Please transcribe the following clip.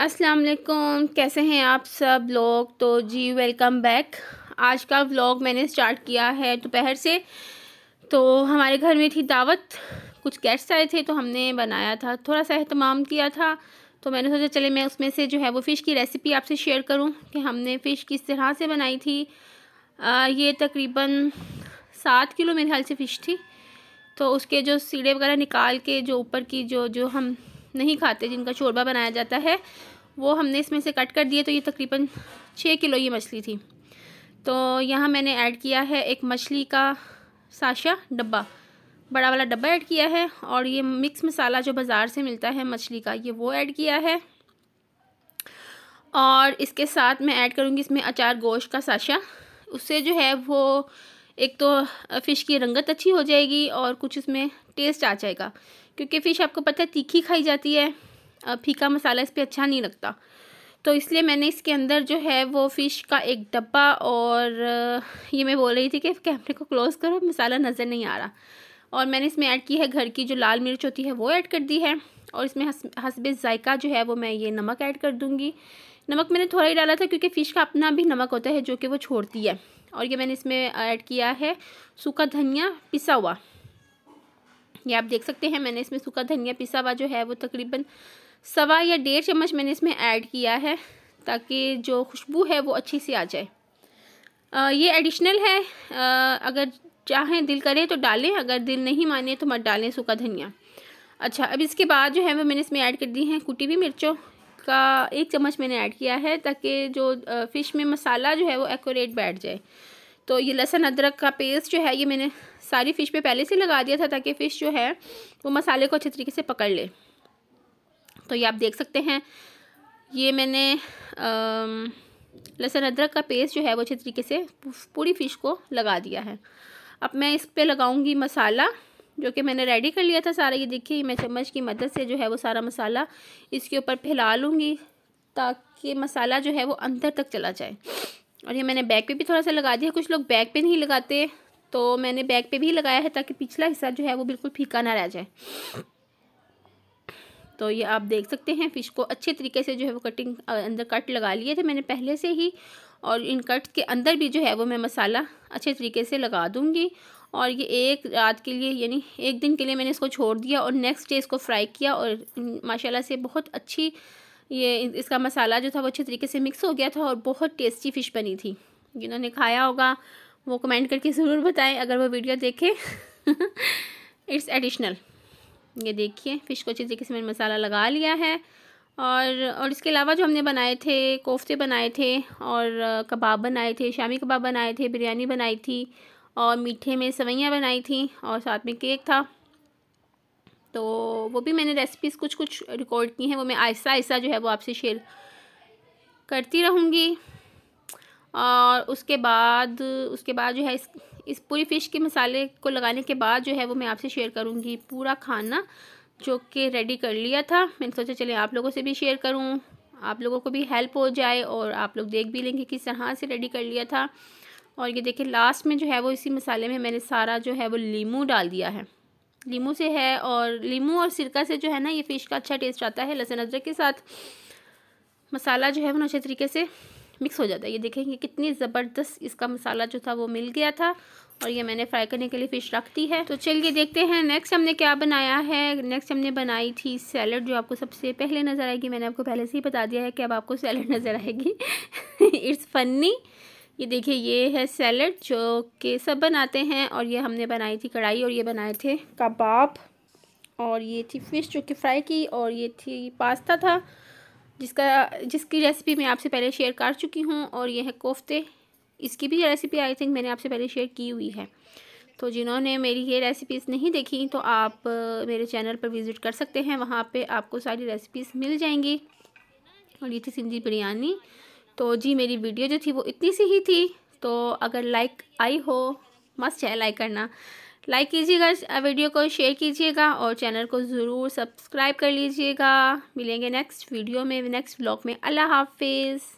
अस्सलाम वालेकुम कैसे हैं आप सब लोग तो जी वेलकम बैक आज का व्लॉग मैंने स्टार्ट किया है दोपहर से तो हमारे घर में थी दावत कुछ गेस्ट आए थे तो हमने बनाया था थोड़ा सा अहतमाम किया था तो मैंने सोचा चले मैं उसमें से जो है वो फ़िश की रेसिपी आपसे शेयर करूं कि हमने फ़िश किस तरह से बनाई थी आ, ये तकरीबन सात किलो मेरे ख्याल से फ़िश थी तो उसके जो सीढ़े वगैरह निकाल के जो ऊपर की जो जो हम नहीं खाते जिनका शोरबा बनाया जाता है वो हमने इसमें से कट कर दिए तो ये तकरीबन छः किलो ये मछली थी तो यहाँ मैंने ऐड किया है एक मछली का साशा डब्बा बड़ा वाला डब्बा ऐड किया है और ये मिक्स मसाला जो बाज़ार से मिलता है मछली का ये वो ऐड किया है और इसके साथ मैं ऐड करूँगी इसमें अचार गोश का साशा उससे जो है वो एक तो फ़िश की रंगत अच्छी हो जाएगी और कुछ उसमें टेस्ट आ जाएगा क्योंकि फ़िश आपको पता है तीखी खाई जाती है फीका मसाला इस पर अच्छा नहीं लगता तो इसलिए मैंने इसके अंदर जो है वो फ़िश का एक डब्बा और ये मैं बोल रही थी कि कैमरे को क्लोज़ करो मसाला नज़र नहीं आ रहा और मैंने इसमें ऐड की है घर की जो लाल मिर्च होती है वो ऐड कर दी है और इसमें हसब जायका जो है वो मैं ये नमक ऐड कर दूँगी नमक मैंने थोड़ा ही डाला था क्योंकि फ़िश का अपना भी नमक होता है जो कि वो छोड़ती है और ये मैंने इसमें ऐड किया है सूखा धनिया पिसा हुआ ये आप देख सकते हैं मैंने इसमें सूखा धनिया पिसा हुआ जो है वो तकरीबन सवा या डेढ़ चम्मच मैंने इसमें ऐड किया है ताकि जो खुशबू है वो अच्छी सी आ जाए आ, ये एडिशनल है आ, अगर चाहें दिल करें तो डालें अगर दिल नहीं माने तो मत डालें सूखा धनिया अच्छा अब इसके बाद जो है वो मैंने इसमें ऐड कर दी हैं कुटी हुई मिर्चों का एक चम्मच मैंने ऐड किया है ताकि जो फ़िश में मसाला जो है वो एकोरेट बैठ जाए तो ये लहसुन अदरक का पेस्ट जो है ये मैंने सारी फ़िश पे पहले से लगा दिया था ताकि फ़िश जो है वो मसाले को अच्छे तरीके से पकड़ ले तो ये आप देख सकते हैं ये मैंने लहसुन अदरक का पेस्ट जो है वो अच्छे तरीके से पूरी फ़िश को लगा दिया है अब मैं इस पर लगाऊँगी मसाला जो कि मैंने रेडी कर लिया था सारा ये देखिए मैं चम्मच की मदद से जो है वो सारा मसाला इसके ऊपर फैला लूँगी ताकि मसाला जो है वो अंदर तक चला जाए और ये मैंने बैक पे भी थोड़ा सा लगा दिया कुछ लोग बैक पे नहीं लगाते तो मैंने बैक पे भी लगाया है ताकि पिछला हिस्सा जो है वो बिल्कुल फीका ना रह जाए तो ये आप देख सकते हैं फ़िश को अच्छे तरीके से जो है वो कटिंग अंदर कट लगा लिए थे मैंने पहले से ही और इन कट के अंदर भी जो है वो मैं मसाला अच्छे तरीके से लगा दूँगी और ये एक रात के लिए यानी एक दिन के लिए मैंने इसको छोड़ दिया और नेक्स्ट डे इसको फ्राई किया और माशाल्लाह से बहुत अच्छी ये इसका मसाला जो था वो अच्छे तरीके से मिक्स हो गया था और बहुत टेस्टी फ़िश बनी थी जिन्होंने खाया होगा वो कमेंट करके ज़रूर बताएं अगर वो वीडियो देखें इट्स एडिशनल ये देखिए फ़िश को अच्छी तरीके से मैंने मसाला लगा लिया है और और इसके अलावा जो हमने बनाए थे कोफ्ते बनाए थे और कबाब बनाए थे शामी कबाब बनाए थे बिरयानी बनाई थी और मीठे में सवैयाँ बनाई थी और साथ में केक था तो वो भी मैंने रेसिपीज़ कुछ कुछ रिकॉर्ड की हैं वो मैं आहिस्ता आहिस्ता जो है वो आपसे शेयर करती रहूँगी और उसके बाद उसके बाद जो है इस इस पूरी फ़िश के मसाले को लगाने के बाद जो है वो मैं आपसे शेयर करूँगी पूरा खाना जो कि रेडी कर लिया था मैंने सोचा चले आप लोगों से भी शेयर करूँ आप लोगों को भी हेल्प हो जाए और आप लोग देख भी लेंगे किस तरह से रेडी कर लिया था और ये देखिए लास्ट में जो है वो इसी मसाले में मैंने सारा जो है वो लीमू डाल दिया है लीमू से है और लीमू और सिरका से जो है ना ये फ़िश का अच्छा टेस्ट आता है लहसुन अदरक के साथ मसाला जो है वो अच्छे तरीके से मिक्स हो जाता है ये देखेंगे कितनी ज़बरदस्त इसका मसाला जो था वो मिल गया था और ये मैंने फ्राई करने के लिए फ़िश रख दी है तो चलिए देखते हैं नेक्स्ट हमने क्या बनाया है नेक्स्ट हमने बनाई थी सैलड जो आपको सबसे पहले नज़र आएगी मैंने आपको पहले से ही बता दिया है कि अब आपको सैलड नज़र आएगी इट्स फनी ये देखिए ये है सैलड जो कि सब बनाते हैं और ये हमने बनाई थी कढ़ाई और ये बनाए थे कबाब और ये थी फ़िश जो कि फ्राई की और ये थी पास्ता था जिसका जिसकी रेसिपी मैं आपसे पहले शेयर कर चुकी हूँ और यह है कोफ्ते इसकी भी रेसिपी आई थिंक मैंने आपसे पहले शेयर की हुई है तो जिन्होंने मेरी ये रेसिपीज़ नहीं देखी तो आप uh, मेरे चैनल पर विज़िट कर सकते हैं वहाँ पे आपको सारी रेसिपीज़ मिल जाएंगी और ये थी सिंधी बिरयानी तो जी मेरी वीडियो जो थी वो इतनी सी ही थी तो अगर लाइक आई हो मस्ट है लाइक करना लाइक कीजिएगा वीडियो को शेयर कीजिएगा और चैनल को ज़रूर सब्सक्राइब कर लीजिएगा मिलेंगे नेक्स्ट वीडियो में नेक्स्ट ब्लॉग में अल्लाह हाफिज़